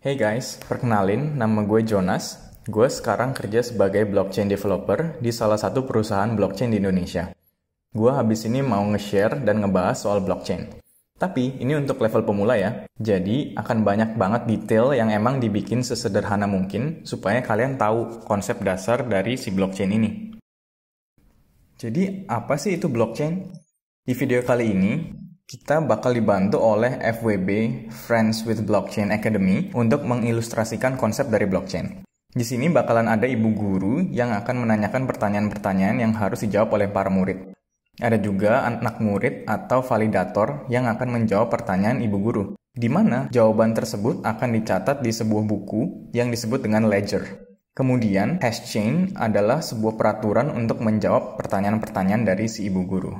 Hey guys, perkenalin nama gue Jonas. Gue sekarang kerja sebagai blockchain developer di salah satu perusahaan blockchain di Indonesia. Gue habis ini mau nge-share dan ngebahas soal blockchain. Tapi ini untuk level pemula ya, jadi akan banyak banget detail yang emang dibikin sesederhana mungkin supaya kalian tahu konsep dasar dari si blockchain ini. Jadi apa sih itu blockchain? Di video kali ini, kita bakal dibantu oleh FWB, Friends with Blockchain Academy, untuk mengilustrasikan konsep dari blockchain. Di sini bakalan ada ibu guru yang akan menanyakan pertanyaan-pertanyaan yang harus dijawab oleh para murid. Ada juga anak murid atau validator yang akan menjawab pertanyaan ibu guru, di mana jawaban tersebut akan dicatat di sebuah buku yang disebut dengan ledger. Kemudian, hash chain adalah sebuah peraturan untuk menjawab pertanyaan-pertanyaan dari si ibu guru.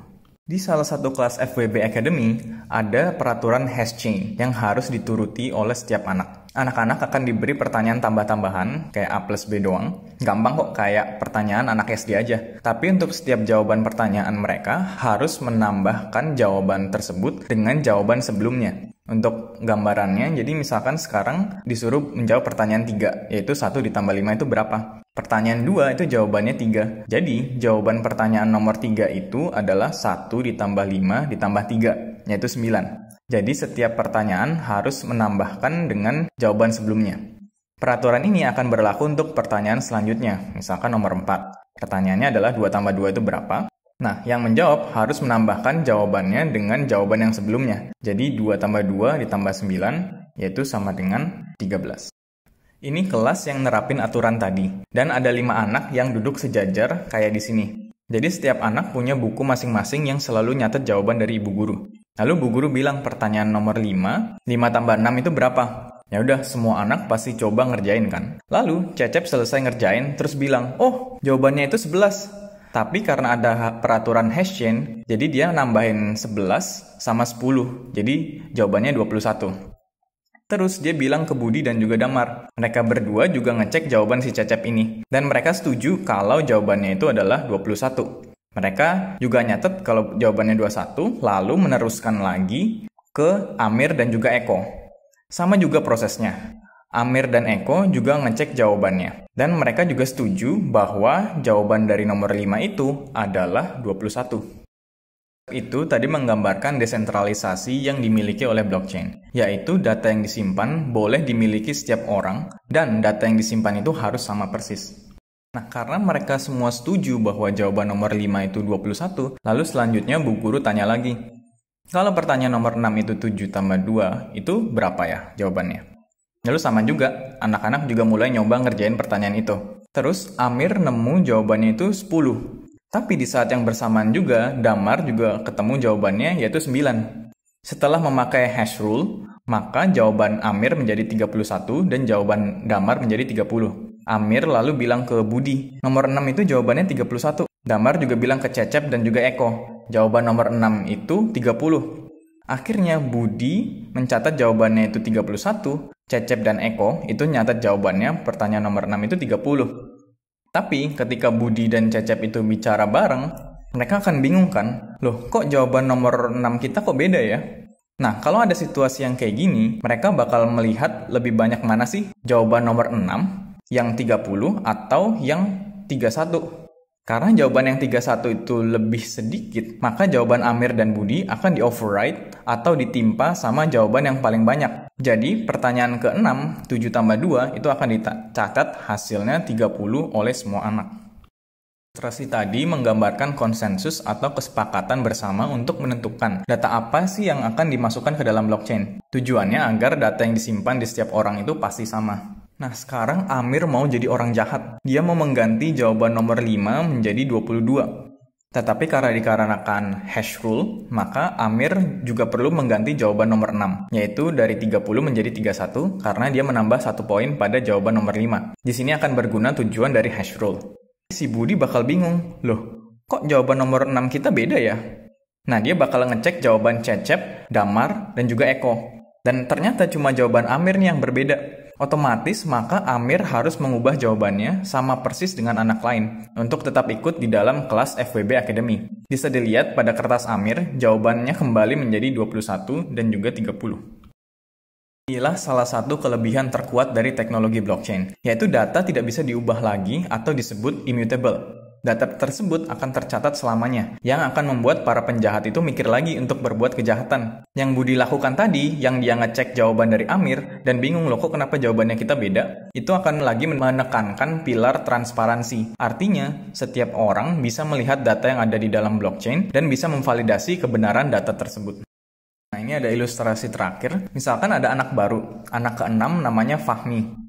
Di salah satu kelas FWB Academy, ada peraturan hash chain yang harus dituruti oleh setiap anak. Anak-anak akan diberi pertanyaan tambah-tambahan, kayak A plus B doang. Gampang kok, kayak pertanyaan anak SD aja. Tapi untuk setiap jawaban pertanyaan mereka, harus menambahkan jawaban tersebut dengan jawaban sebelumnya untuk gambarannya. Jadi misalkan sekarang disuruh menjawab pertanyaan 3, yaitu 1 ditambah 5 itu berapa? Pertanyaan 2 itu jawabannya 3. Jadi jawaban pertanyaan nomor 3 itu adalah 1 ditambah 5 ditambah 3, yaitu 9. Jadi setiap pertanyaan harus menambahkan dengan jawaban sebelumnya. Peraturan ini akan berlaku untuk pertanyaan selanjutnya, misalkan nomor 4. Pertanyaannya adalah 2 tambah 2 itu berapa? Nah, yang menjawab harus menambahkan jawabannya dengan jawaban yang sebelumnya. Jadi 2 tambah 2 ditambah 9, yaitu sama dengan 13. Ini kelas yang nerapin aturan tadi. Dan ada 5 anak yang duduk sejajar kayak di sini. Jadi setiap anak punya buku masing-masing yang selalu nyatet jawaban dari ibu guru. Lalu bu guru bilang pertanyaan nomor 5, 5 tambah 6 itu berapa? Ya udah, semua anak pasti coba ngerjain kan. Lalu Cecep selesai ngerjain terus bilang, "Oh, jawabannya itu 11." Tapi karena ada peraturan hash chain, jadi dia nambahin 11 sama 10. Jadi jawabannya 21. Terus dia bilang ke Budi dan juga Damar. Mereka berdua juga ngecek jawaban si Cecep ini. Dan mereka setuju kalau jawabannya itu adalah 21. Mereka juga nyatet kalau jawabannya 21, lalu meneruskan lagi ke Amir dan juga Eko. Sama juga prosesnya. Amir dan Eko juga ngecek jawabannya. Dan mereka juga setuju bahwa jawaban dari nomor 5 itu adalah 21. Itu tadi menggambarkan desentralisasi yang dimiliki oleh blockchain, yaitu data yang disimpan boleh dimiliki setiap orang dan data yang disimpan itu harus sama persis. Nah, karena mereka semua setuju bahwa jawaban nomor 5 itu 21, lalu selanjutnya Bu Guru tanya lagi, kalau pertanyaan nomor 6 itu 7 tambah 2, itu berapa ya jawabannya? Lalu sama juga, anak-anak juga mulai nyoba ngerjain pertanyaan itu. Terus Amir nemu jawabannya itu 10. Tapi di saat yang bersamaan juga, Damar juga ketemu jawabannya yaitu 9. Setelah memakai hash rule, maka jawaban Amir menjadi 31 dan jawaban Damar menjadi 30. Amir lalu bilang ke Budi, nomor 6 itu jawabannya 31. Damar juga bilang ke Cecep dan juga Eko, jawaban nomor 6 itu 30. Akhirnya Budi mencatat jawabannya itu 31, Cecep dan Eko itu nyatat jawabannya pertanyaan nomor 6 itu 30. Tapi ketika Budi dan Cecep itu bicara bareng, mereka akan bingung kan, loh kok jawaban nomor 6 kita kok beda ya? Nah, kalau ada situasi yang kayak gini, mereka bakal melihat lebih banyak mana sih jawaban nomor 6, yang 30 atau yang 31 karena jawaban yang 31 itu lebih sedikit, maka jawaban Amir dan Budi akan di override atau ditimpa sama jawaban yang paling banyak. Jadi pertanyaan ke-6, 7 tambah 2 itu akan dicatat hasilnya 30 oleh semua anak. Ilustrasi tadi menggambarkan konsensus atau kesepakatan bersama untuk menentukan data apa sih yang akan dimasukkan ke dalam blockchain. Tujuannya agar data yang disimpan di setiap orang itu pasti sama. Nah, sekarang Amir mau jadi orang jahat. Dia mau mengganti jawaban nomor 5 menjadi 22. Tetapi karena dikarenakan hash rule, maka Amir juga perlu mengganti jawaban nomor 6, yaitu dari 30 menjadi 31 karena dia menambah satu poin pada jawaban nomor 5. Di sini akan berguna tujuan dari hash rule. Si Budi bakal bingung, loh, kok jawaban nomor 6 kita beda ya? Nah, dia bakal ngecek jawaban Cecep, Damar, dan juga Eko. Dan ternyata cuma jawaban Amir nih yang berbeda. Otomatis maka Amir harus mengubah jawabannya sama persis dengan anak lain untuk tetap ikut di dalam kelas FWB Academy. Bisa dilihat pada kertas Amir, jawabannya kembali menjadi 21 dan juga 30. Inilah salah satu kelebihan terkuat dari teknologi blockchain, yaitu data tidak bisa diubah lagi atau disebut immutable. Data tersebut akan tercatat selamanya, yang akan membuat para penjahat itu mikir lagi untuk berbuat kejahatan. Yang Budi lakukan tadi, yang dia ngecek jawaban dari Amir, dan bingung loh kok kenapa jawabannya kita beda, itu akan lagi menekankan pilar transparansi. Artinya, setiap orang bisa melihat data yang ada di dalam blockchain dan bisa memvalidasi kebenaran data tersebut. Nah ini ada ilustrasi terakhir, misalkan ada anak baru, anak keenam namanya Fahmi.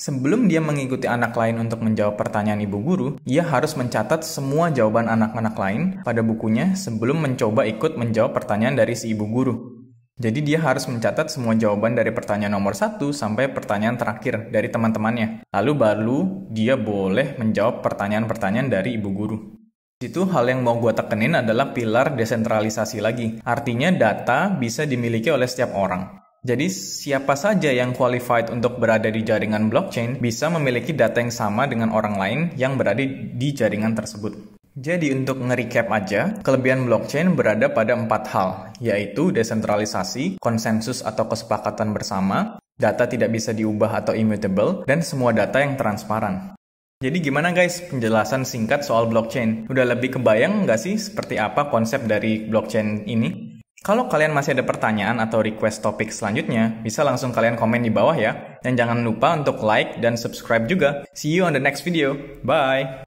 Sebelum dia mengikuti anak lain untuk menjawab pertanyaan ibu guru, ia harus mencatat semua jawaban anak-anak lain pada bukunya sebelum mencoba ikut menjawab pertanyaan dari si ibu guru. Jadi dia harus mencatat semua jawaban dari pertanyaan nomor satu sampai pertanyaan terakhir dari teman-temannya. Lalu baru dia boleh menjawab pertanyaan-pertanyaan dari ibu guru. Di situ hal yang mau gue tekenin adalah pilar desentralisasi lagi. Artinya data bisa dimiliki oleh setiap orang. Jadi siapa saja yang qualified untuk berada di jaringan blockchain bisa memiliki data yang sama dengan orang lain yang berada di jaringan tersebut. Jadi untuk nge-recap aja, kelebihan blockchain berada pada empat hal, yaitu desentralisasi, konsensus atau kesepakatan bersama, data tidak bisa diubah atau immutable, dan semua data yang transparan. Jadi gimana guys penjelasan singkat soal blockchain? Udah lebih kebayang nggak sih seperti apa konsep dari blockchain ini? Kalau kalian masih ada pertanyaan atau request topik selanjutnya, bisa langsung kalian komen di bawah ya. Dan jangan lupa untuk like dan subscribe juga. See you on the next video. Bye!